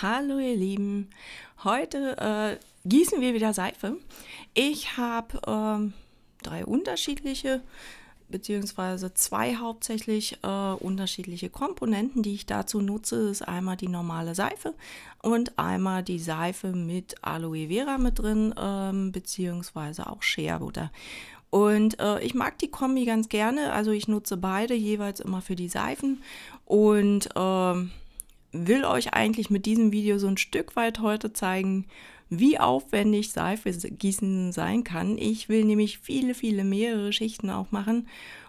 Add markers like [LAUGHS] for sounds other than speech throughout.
Hallo ihr Lieben, heute äh, gießen wir wieder Seife. Ich habe ähm, drei unterschiedliche, beziehungsweise zwei hauptsächlich äh, unterschiedliche Komponenten, die ich dazu nutze. Das ist einmal die normale Seife und einmal die Seife mit Aloe Vera mit drin, ähm, beziehungsweise auch Shea Butter. Und äh, ich mag die Kombi ganz gerne, also ich nutze beide jeweils immer für die Seifen und... Ähm, will euch eigentlich mit diesem Video so ein Stück weit heute zeigen, wie aufwendig Seife gießen sein kann. Ich will nämlich viele, viele mehrere Schichten auch machen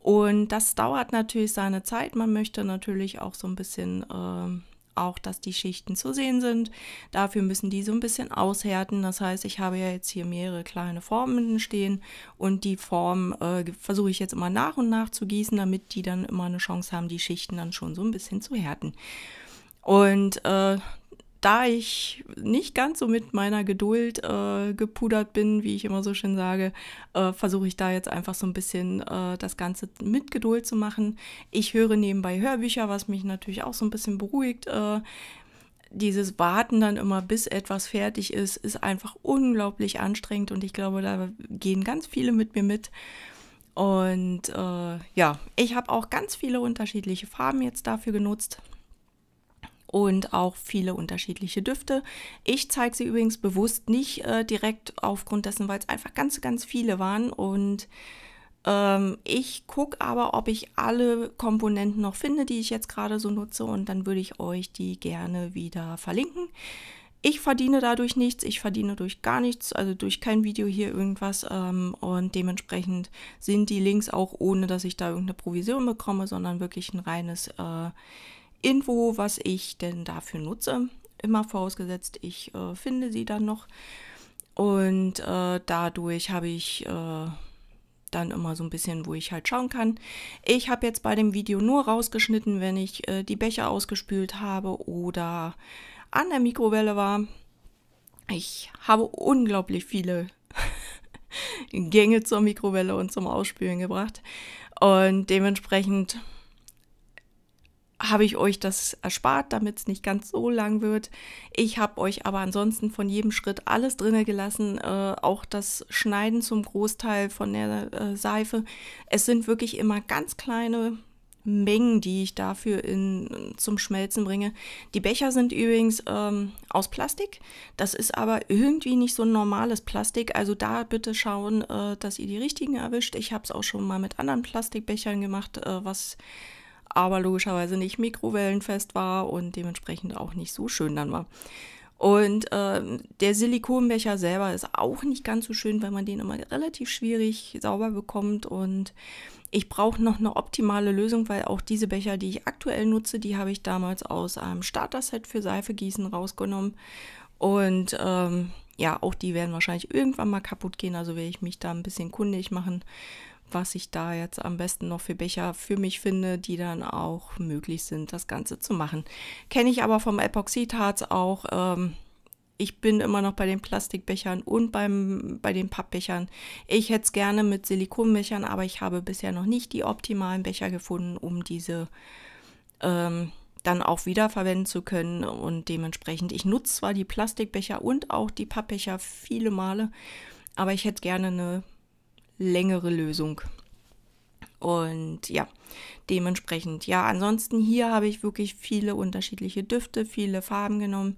und das dauert natürlich seine Zeit. Man möchte natürlich auch so ein bisschen äh, auch, dass die Schichten zu sehen sind. Dafür müssen die so ein bisschen aushärten. Das heißt, ich habe ja jetzt hier mehrere kleine Formen stehen und die Form äh, versuche ich jetzt immer nach und nach zu gießen, damit die dann immer eine Chance haben, die Schichten dann schon so ein bisschen zu härten. Und äh, da ich nicht ganz so mit meiner Geduld äh, gepudert bin, wie ich immer so schön sage, äh, versuche ich da jetzt einfach so ein bisschen äh, das Ganze mit Geduld zu machen. Ich höre nebenbei Hörbücher, was mich natürlich auch so ein bisschen beruhigt. Äh. dieses Warten dann immer, bis etwas fertig ist, ist einfach unglaublich anstrengend und ich glaube, da gehen ganz viele mit mir mit. Und äh, ja, ich habe auch ganz viele unterschiedliche Farben jetzt dafür genutzt und auch viele unterschiedliche Düfte. Ich zeige sie übrigens bewusst nicht äh, direkt aufgrund dessen, weil es einfach ganz, ganz viele waren und ähm, ich gucke aber, ob ich alle Komponenten noch finde, die ich jetzt gerade so nutze und dann würde ich euch die gerne wieder verlinken. Ich verdiene dadurch nichts, ich verdiene durch gar nichts, also durch kein Video hier irgendwas ähm, und dementsprechend sind die Links auch ohne, dass ich da irgendeine Provision bekomme, sondern wirklich ein reines äh, Info, was ich denn dafür nutze. Immer vorausgesetzt, ich äh, finde sie dann noch. Und äh, dadurch habe ich äh, dann immer so ein bisschen, wo ich halt schauen kann. Ich habe jetzt bei dem Video nur rausgeschnitten, wenn ich äh, die Becher ausgespült habe oder an der Mikrowelle war. Ich habe unglaublich viele [LAUGHS] Gänge zur Mikrowelle und zum Ausspülen gebracht. Und dementsprechend habe ich euch das erspart, damit es nicht ganz so lang wird. Ich habe euch aber ansonsten von jedem Schritt alles drin gelassen, äh, auch das Schneiden zum Großteil von der äh, Seife. Es sind wirklich immer ganz kleine Mengen, die ich dafür in, zum Schmelzen bringe. Die Becher sind übrigens ähm, aus Plastik. Das ist aber irgendwie nicht so ein normales Plastik. Also da bitte schauen, äh, dass ihr die richtigen erwischt. Ich habe es auch schon mal mit anderen Plastikbechern gemacht, äh, was aber logischerweise nicht mikrowellenfest war und dementsprechend auch nicht so schön dann war. Und äh, der Silikonbecher selber ist auch nicht ganz so schön, weil man den immer relativ schwierig sauber bekommt. Und ich brauche noch eine optimale Lösung, weil auch diese Becher, die ich aktuell nutze, die habe ich damals aus einem Starter-Set für Seifegießen rausgenommen. Und ähm, ja, auch die werden wahrscheinlich irgendwann mal kaputt gehen. Also werde ich mich da ein bisschen kundig machen was ich da jetzt am besten noch für Becher für mich finde, die dann auch möglich sind, das Ganze zu machen. Kenne ich aber vom Epoxidharz auch. Ähm, ich bin immer noch bei den Plastikbechern und beim, bei den Pappbechern. Ich hätte es gerne mit Silikonbechern, aber ich habe bisher noch nicht die optimalen Becher gefunden, um diese ähm, dann auch wiederverwenden zu können. Und dementsprechend, ich nutze zwar die Plastikbecher und auch die Pappbecher viele Male, aber ich hätte gerne eine längere Lösung. Und ja, dementsprechend, ja, ansonsten hier habe ich wirklich viele unterschiedliche Düfte, viele Farben genommen,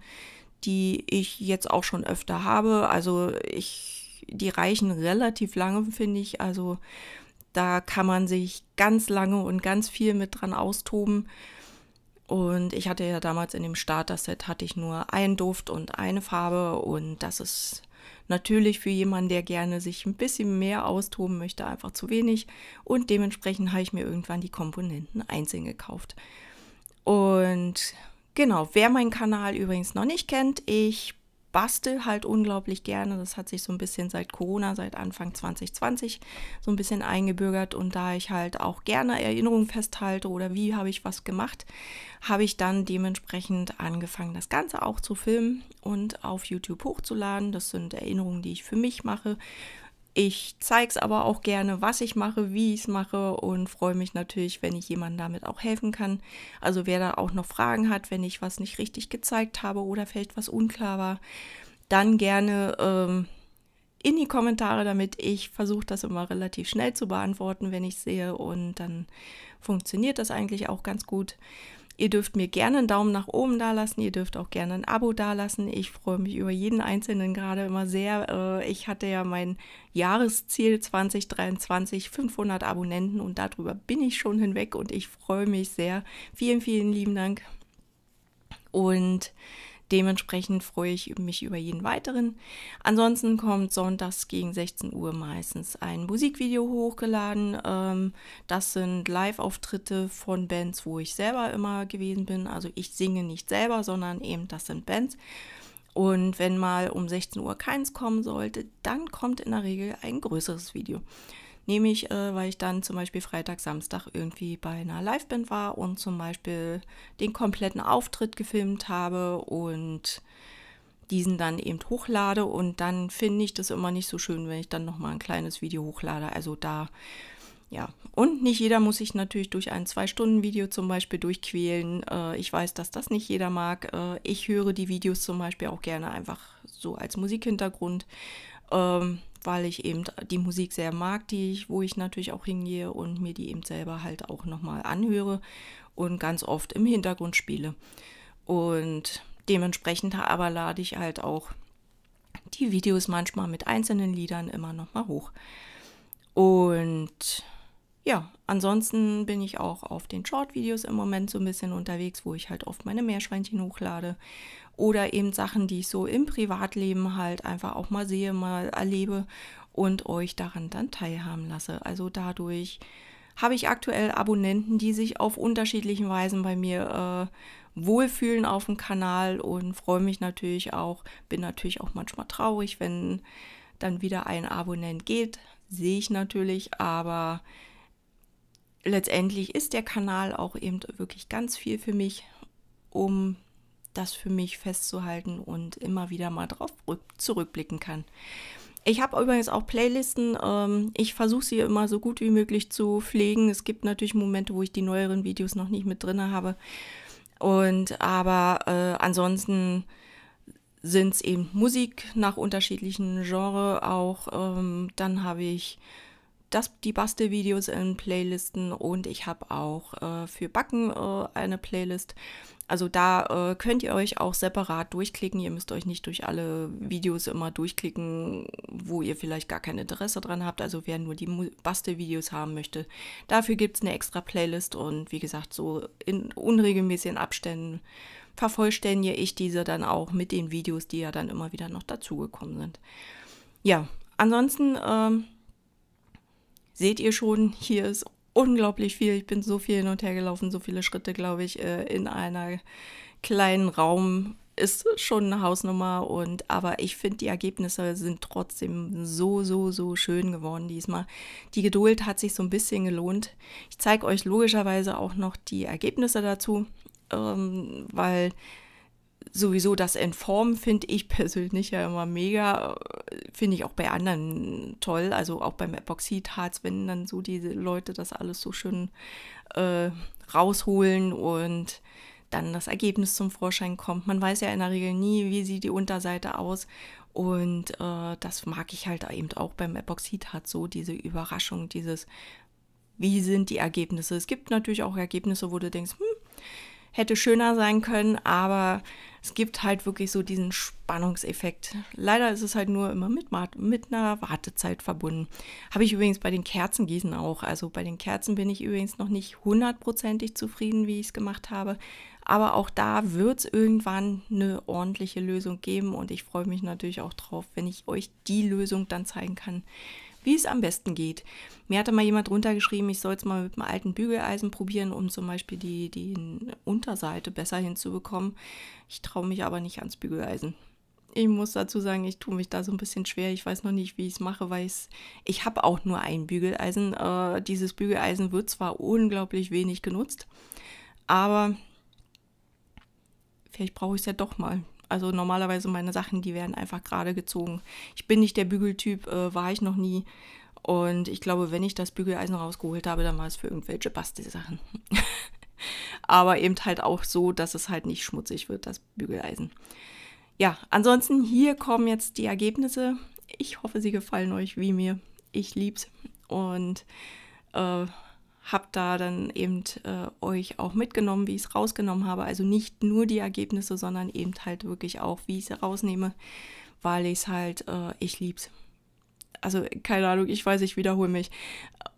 die ich jetzt auch schon öfter habe. Also ich, die reichen relativ lange, finde ich. Also da kann man sich ganz lange und ganz viel mit dran austoben. Und ich hatte ja damals in dem Starter-Set hatte ich nur einen Duft und eine Farbe und das ist Natürlich für jemanden, der gerne sich ein bisschen mehr austoben möchte, einfach zu wenig. Und dementsprechend habe ich mir irgendwann die Komponenten einzeln gekauft. Und genau, wer meinen Kanal übrigens noch nicht kennt, ich bastel halt unglaublich gerne. Das hat sich so ein bisschen seit Corona, seit Anfang 2020 so ein bisschen eingebürgert. Und da ich halt auch gerne Erinnerungen festhalte oder wie habe ich was gemacht, habe ich dann dementsprechend angefangen, das Ganze auch zu filmen und auf YouTube hochzuladen. Das sind Erinnerungen, die ich für mich mache. Ich zeige es aber auch gerne, was ich mache, wie ich es mache und freue mich natürlich, wenn ich jemandem damit auch helfen kann. Also wer da auch noch Fragen hat, wenn ich was nicht richtig gezeigt habe oder vielleicht was unklar war, dann gerne ähm, in die Kommentare damit. Ich versuche das immer relativ schnell zu beantworten, wenn ich sehe und dann funktioniert das eigentlich auch ganz gut. Ihr dürft mir gerne einen Daumen nach oben dalassen, ihr dürft auch gerne ein Abo dalassen. Ich freue mich über jeden Einzelnen gerade immer sehr. Äh, ich hatte ja mein Jahresziel 2023, 500 Abonnenten und darüber bin ich schon hinweg und ich freue mich sehr. Vielen, vielen lieben Dank. Und Dementsprechend freue ich mich über jeden weiteren. Ansonsten kommt sonntags gegen 16 Uhr meistens ein Musikvideo hochgeladen. Ähm, das sind Live-Auftritte von Bands, wo ich selber immer gewesen bin. Also ich singe nicht selber, sondern eben das sind Bands. Und wenn mal um 16 Uhr keins kommen sollte, dann kommt in der Regel ein größeres Video nehme ich, äh, weil ich dann zum Beispiel Freitag, Samstag irgendwie bei einer Liveband war und zum Beispiel den kompletten Auftritt gefilmt habe und diesen dann eben hochlade und dann finde ich das immer nicht so schön, wenn ich dann nochmal ein kleines Video hochlade. Also da, ja. Und nicht jeder muss sich natürlich durch ein Zwei-Stunden-Video zum Beispiel durchquälen. Äh, ich weiß, dass das nicht jeder mag. Äh, ich höre die Videos zum Beispiel auch gerne einfach so als Musikhintergrund. Ähm, weil ich eben die Musik sehr mag, die ich, wo ich natürlich auch hingehe und mir die eben selber halt auch nochmal anhöre und ganz oft im Hintergrund spiele. Und dementsprechend aber lade ich halt auch die Videos manchmal mit einzelnen Liedern immer nochmal hoch. Und ja, ansonsten bin ich auch auf den Short-Videos im Moment so ein bisschen unterwegs, wo ich halt oft meine Meerschweinchen hochlade. Oder eben Sachen, die ich so im Privatleben halt einfach auch mal sehe, mal erlebe und euch daran dann teilhaben lasse. Also dadurch habe ich aktuell Abonnenten, die sich auf unterschiedlichen Weisen bei mir äh, wohlfühlen auf dem Kanal und freue mich natürlich auch, bin natürlich auch manchmal traurig, wenn dann wieder ein Abonnent geht, sehe ich natürlich, aber letztendlich ist der Kanal auch eben wirklich ganz viel für mich, um das für mich festzuhalten und immer wieder mal drauf zurückblicken kann. Ich habe übrigens auch Playlisten. Ähm, ich versuche sie immer so gut wie möglich zu pflegen. Es gibt natürlich Momente, wo ich die neueren Videos noch nicht mit drin habe. Und aber äh, ansonsten sind es eben Musik nach unterschiedlichen Genres auch. Ähm, dann habe ich das, die Bastelvideos in Playlisten und ich habe auch äh, für Backen äh, eine Playlist. Also da äh, könnt ihr euch auch separat durchklicken. Ihr müsst euch nicht durch alle Videos immer durchklicken, wo ihr vielleicht gar kein Interesse dran habt. Also wer nur die Bastelvideos haben möchte, dafür gibt es eine extra Playlist und wie gesagt, so in unregelmäßigen Abständen vervollständige ich diese dann auch mit den Videos, die ja dann immer wieder noch dazugekommen sind. Ja, ansonsten... Ähm, seht ihr schon, hier ist unglaublich viel. Ich bin so viel hin und her gelaufen, so viele Schritte, glaube ich, äh, in einer kleinen Raum. Ist schon eine Hausnummer und aber ich finde, die Ergebnisse sind trotzdem so, so, so schön geworden diesmal. Die Geduld hat sich so ein bisschen gelohnt. Ich zeige euch logischerweise auch noch die Ergebnisse dazu, ähm, weil sowieso das Entformen finde ich [LAUGHS] persönlich ja immer mega. Finde ich auch bei anderen toll. Also auch beim Epoxidharz, wenn dann so diese Leute das alles so schön äh, rausholen und dann das Ergebnis zum Vorschein kommt. Man weiß ja in der Regel nie, wie sieht die Unterseite aus. Und äh, das mag ich halt eben auch beim Epoxidharz so, diese Überraschung, dieses, wie sind die Ergebnisse. Es gibt natürlich auch Ergebnisse, wo du denkst, hm, hätte schöner sein können, aber es gibt halt wirklich so diesen Spannungseffekt. Leider ist es halt nur immer mit, mit einer Wartezeit verbunden. Habe ich übrigens bei den Kerzengießen auch. Also bei den Kerzen bin ich übrigens noch nicht hundertprozentig zufrieden, wie ich es gemacht habe. Aber auch da wird es irgendwann eine ordentliche Lösung geben und ich freue mich natürlich auch drauf, wenn ich euch die Lösung dann zeigen kann, wie es am besten geht. Mir hatte mal jemand runtergeschrieben, ich soll es mal mit einem alten Bügeleisen probieren, um zum Beispiel die, die Unterseite besser hinzubekommen. Ich traue mich aber nicht ans Bügeleisen. Ich muss dazu sagen, ich tue mich da so ein bisschen schwer. Ich weiß noch nicht, wie ich es mache, weil ich habe auch nur ein Bügeleisen. Äh, dieses Bügeleisen wird zwar unglaublich wenig genutzt, aber vielleicht brauche ich es ja doch mal. Also normalerweise meine Sachen, die werden einfach gerade gezogen. Ich bin nicht der Bügeltyp, äh, war ich noch nie. Und ich glaube, wenn ich das Bügeleisen rausgeholt habe, dann war es für irgendwelche Bastelsachen. [LAUGHS] Aber eben halt auch so, dass es halt nicht schmutzig wird, das Bügeleisen. Ja, ansonsten hier kommen jetzt die Ergebnisse. Ich hoffe, sie gefallen euch wie mir. Ich lieb's. Und äh, habe da dann eben äh, euch auch mitgenommen, wie ich es rausgenommen habe. Also nicht nur die Ergebnisse, sondern eben halt wirklich auch, wie ich es rausnehme, weil ich es halt, äh, ich lieb's. Also keine Ahnung, ich weiß, ich wiederhole mich. Äh,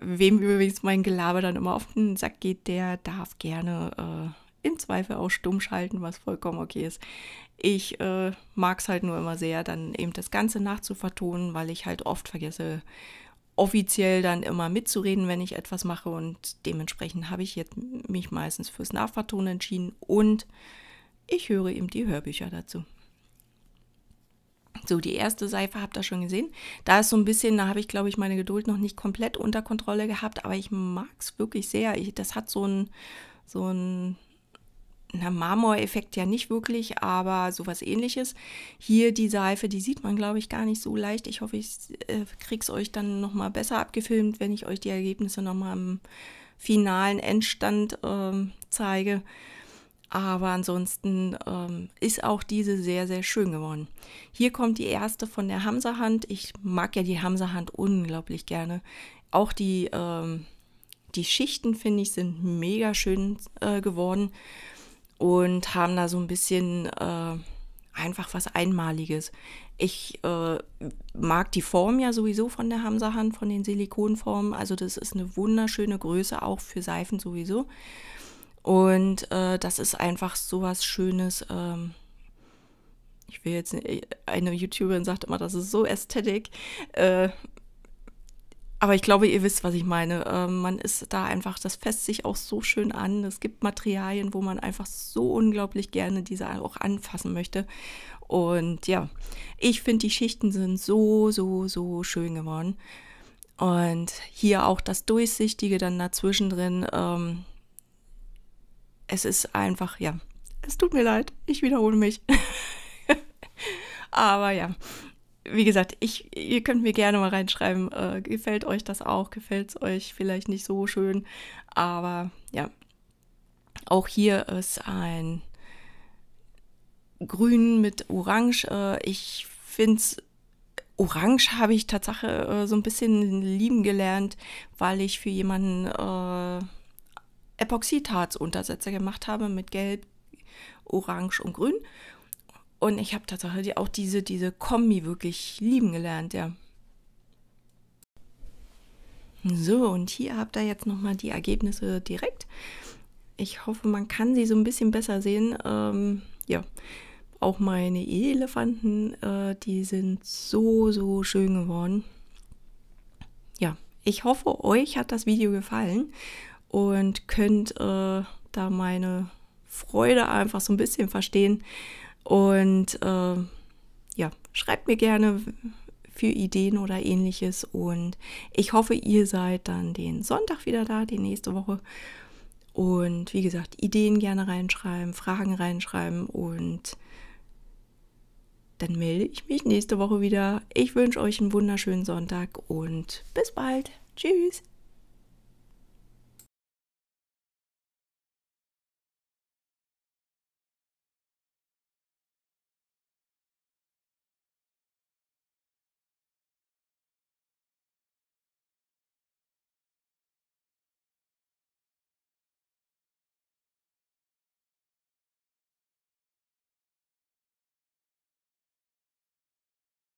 wem übrigens mein Gelaber dann immer auf den Sack geht, der darf gerne äh, im Zweifel auch stumm schalten, was vollkommen okay ist. Ich äh, mag es halt nur immer sehr, dann eben das Ganze nachzuvertonen, weil ich halt oft vergesse, offiziell dann immer mitzureden, wenn ich etwas mache und dementsprechend habe ich jetzt mich meistens fürs Nachvertonen entschieden und ich höre eben die Hörbücher dazu. So, die erste Seife habt ihr schon gesehen. Da ist so ein bisschen, da habe ich, glaube ich, meine Geduld noch nicht komplett unter Kontrolle gehabt, aber ich mag es wirklich sehr. Ich, das hat so ein, so ein na, Marmoreffekt ja nicht wirklich, aber sowas ähnliches. Hier die Seife, die sieht man, glaube ich, gar nicht so leicht. Ich hoffe, ich äh, es euch dann nochmal besser abgefilmt, wenn ich euch die Ergebnisse nochmal im finalen Endstand ähm, zeige. Aber ansonsten ähm, ist auch diese sehr, sehr schön geworden. Hier kommt die erste von der Hamsa-Hand. Ich mag ja die Hamsa-Hand unglaublich gerne. Auch die, ähm, die Schichten, finde ich, sind mega schön äh, geworden und haben da so ein bisschen äh, einfach was Einmaliges. Ich äh, mag die Form ja sowieso von der Hamsa-Hand, von den Silikonformen. Also das ist eine wunderschöne Größe, auch für Seifen sowieso. Und äh, das ist einfach so was Schönes. Ähm, ich will jetzt, äh, eine YouTuberin sagt immer, das ist so ästhetisch. Äh, aber ich glaube, ihr wisst, was ich meine. Äh, man ist da einfach, das fässt sich auch so schön an. Es gibt Materialien, wo man einfach so unglaublich gerne diese auch anfassen möchte. Und ja, ich finde, die Schichten sind so, so, so schön geworden. Und hier auch das Durchsichtige dann dazwischen drin. Ähm, es ist einfach, ja, es tut mir leid, ich wiederhole mich. [LAUGHS] Aber ja, wie gesagt, ich, ihr könnt mir gerne mal reinschreiben, äh, gefällt euch das auch, gefällt es euch vielleicht nicht so schön, aber ja, auch hier ist ein Grün mit Orange. Äh, ich finde es Orange habe ich Tatsache äh, so ein bisschen lieben gelernt, weil ich für jemanden äh, Epoxidharzuntersetzer gemacht habe mit Gelb, Orange und Grün. Und ich habe tatsächlich auch diese, diese Kombi wirklich lieben gelernt, ja. So, und hier habt ihr jetzt nochmal die Ergebnisse direkt. Ich hoffe, man kann sie so ein bisschen besser sehen. Ähm, ja, auch meine Elefanten, äh, die sind so, so schön geworden. Ja, ich hoffe, euch hat das Video gefallen und könnt äh, da meine Freude einfach so ein bisschen verstehen. Und äh, ja, schreibt mir gerne für Ideen oder ähnliches. Und ich hoffe, ihr seid dann den Sonntag wieder da, die nächste Woche. Und wie gesagt, Ideen gerne reinschreiben, Fragen reinschreiben und dann melde ich mich nächste Woche wieder. Ich wünsche euch einen wunderschönen Sonntag und bis bald. Tschüss.